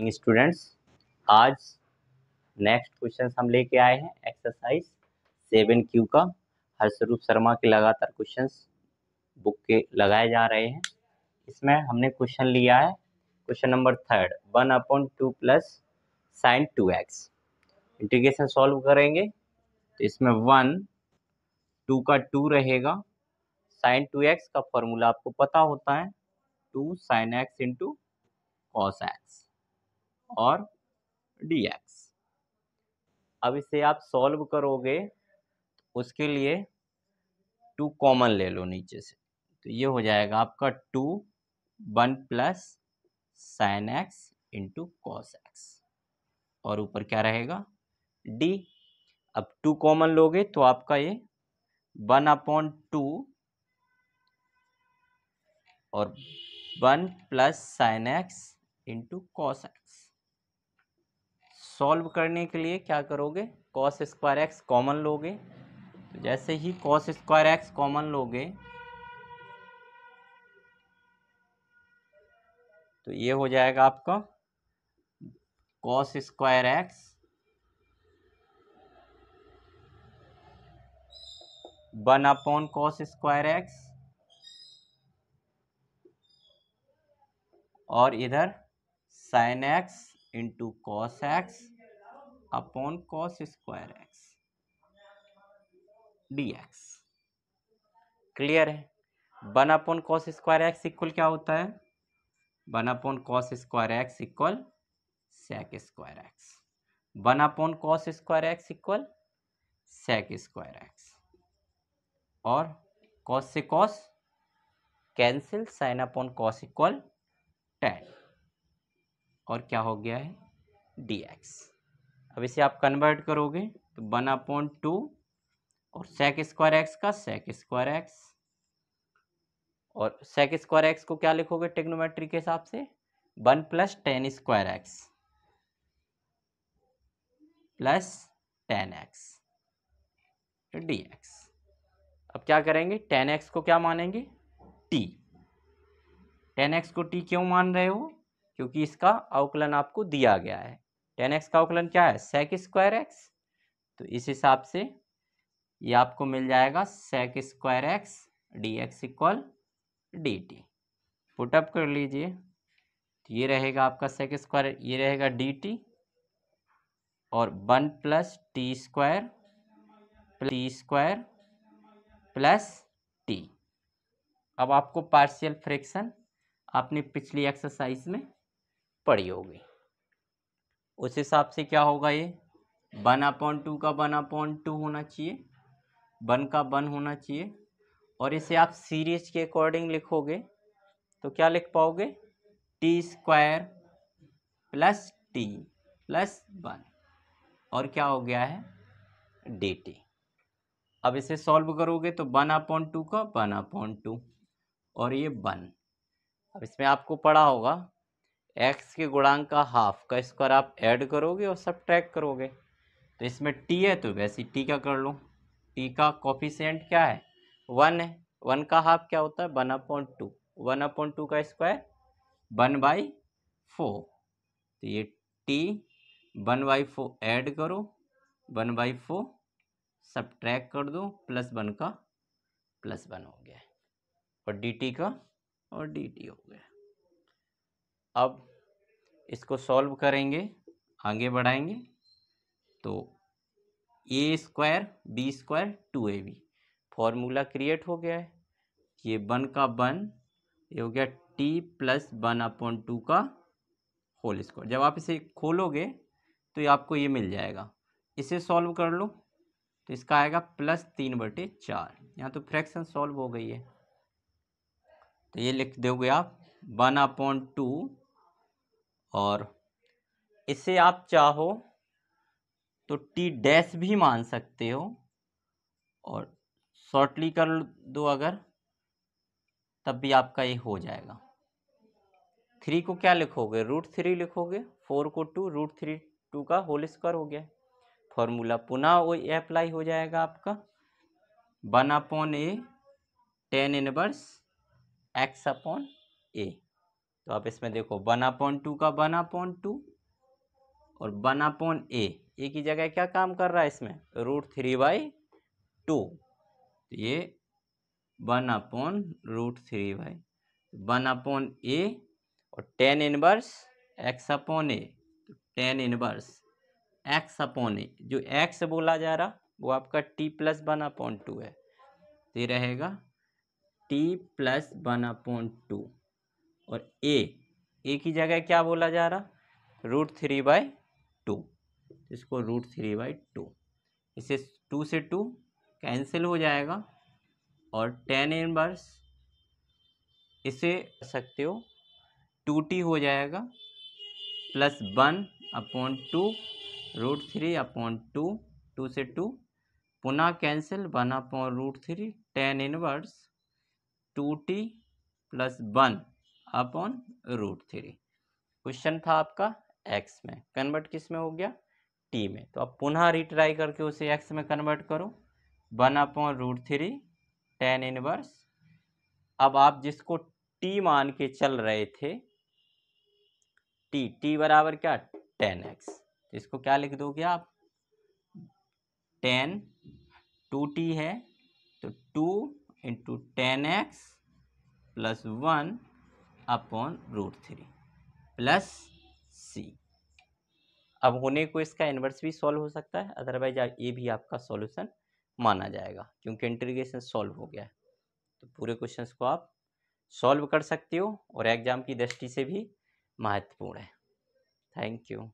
students आज next question हम लेके आए हैं एक्सरसाइज सेवन क्यू का हर्षरूप शर्मा के लगातार क्वेश्चन बुक के लगाए जा रहे हैं इसमें हमने क्वेश्चन लिया है question number third one upon two plus sine two x integration solve करेंगे तो इसमें वन टू का टू रहेगा साइन टू एक्स का फॉर्मूला आपको पता होता है two sine x into cos x और डी एक्स अब इसे आप सॉल्व करोगे तो उसके लिए टू कॉमन ले लो नीचे से तो ये हो जाएगा आपका two one plus sine x into cos x और ऊपर क्या रहेगा डी अब टू कॉमन लोगे तो आपका ये वन अपॉन टू और one plus sine x into cos x solve करने के लिए क्या करोगे कॉस स्क्वायर एक्स कॉमन लोगे तो जैसे ही कॉस स्क्वायर एक्स कॉमन लोगे तो ये हो जाएगा आपका cos square x one upon cos square x और इधर sine x into cos x upon cos square x d x clear है one upon cos square x equal क्या होता है one upon cos square x equal sec square x one upon cos square x equal sec square x और cos से cos cancel sign upon cos equal tan और क्या हो गया है डी एक्स अब इसे आप कन्वर्ट करोगे तो वन अपॉन टू और सेक स्क्वायर एक्स का सेक स्क्वायर एक्स और सेक स्क्वायर एक्स को क्या लिखोगे टेक्नोमेट्री के हिसाब से one plus tan square x plus tan x d x अब क्या करेंगे टेन एक्स को क्या मानेंगे टी टेन एक्स को टी क्यों मान रहे हो क्योंकि इसका अवकलन आपको दिया गया है टेन एक्स का अवकलन क्या है सेक स्क्वायर एक्स तो इस हिसाब से ये आपको मिल जाएगा sec square x d x equal d t put up कर लीजिए तो ये रहेगा आपका सेक स्क्वायर ये रहेगा डी टी और one plus t square t square plus t अब आपको पार्शियल फ्रैक्शन आपने पिछली एक्सरसाइज में पड़ी होगी उस हिसाब से क्या होगा ये वन अपॉन टू का वन अपॉन टू होना चाहिए वन का वन होना चाहिए और इसे आप सीरीज के अकॉर्डिंग लिखोगे तो क्या लिख पाओगे t square plus t plus one और क्या हो गया है डी टी अब इसे सॉल्व करोगे तो वन अपॉइंट टू का वन अपॉइंट टू और ये वन अब इसमें आपको पढ़ा होगा एक्स के गुणांक का हाफ का स्क्वायर आप ऐड करोगे और सब करोगे तो इसमें टी है तो वैसे टी का कर लूँ टी का कॉफिशेंट क्या है वन है वन का हाफ क्या होता है one upon two one upon two का स्क्वायर वन बाई फोर तो ये t one by four add करो वन बाई फोर सब कर दो प्लस वन का प्लस वन हो गया और डी टी का और डी टी हो गया अब इसको सॉल्व करेंगे आगे बढ़ाएंगे तो a square b square two a b formula create हो गया है ये वन का वन ये हो गया t plus one upon two का होल स्क्वायर जब आप इसे खोलोगे तो ये आपको ये मिल जाएगा इसे सॉल्व कर लो तो इसका आएगा प्लस तीन बटे चार यहाँ तो फ्रैक्शन सॉल्व हो गई है तो ये लिख दोगे आप वन अपॉन टू और इसे आप चाहो तो टी डैश भी मान सकते हो और शॉर्टली कर दो अगर तब भी आपका ये हो जाएगा थ्री को क्या लिखोगे रूट थ्री लिखोगे फोर को टू रूट थ्री टू का होल स्क्वायर हो गया फॉर्मूला पुनः वो अप्लाई हो जाएगा आपका one upon a tan inverse x upon a तो आप इसमें देखो वन अपॉन टू का वन अपॉन टू और वन अपॉन ए ए की जगह क्या काम कर रहा है इसमें रूट थ्री बाई टू तो ये one upon root three by one upon a और tan inverse x upon a तो tan inverse x upon a जो एक्स बोला जा रहा वो आपका t plus one upon two है तो ये रहेगा t plus one upon two और ए ए की जगह क्या बोला जा रहा रूट थ्री बाई टू इसको रूट थ्री बाई टू इसे टू से टू कैंसिल हो जाएगा और टेन इनवर्स इसे सकते हो टू टी हो जाएगा plus one upon two root three upon two two से टू पुनः cancel one upon root three tan inverse two t plus one upon root three question था आपका एक्स में कन्वर्ट किस में हो गया टी में तो आप पुनः रिट्राई करके उसे एक्स में कन्वर्ट करो one upon root three tan inverse अब आप जिसको टी मान के चल रहे थे टी टी बराबर क्या टेन एक्स इसको क्या लिख दोगे आप टेन टू टी है तो two into tan x plus one upon root three plus c अब होने को इसका इन्वर्स भी सॉल्व हो सकता है अदरवाइज ये भी आपका सॉल्यूशन माना जाएगा क्योंकि इंटीग्रेशन सॉल्व हो गया है तो पूरे क्वेश्चंस को आप सॉल्व कर सकते हो और एग्जाम की दृष्टि से भी महत्वपूर्ण है थैंक यू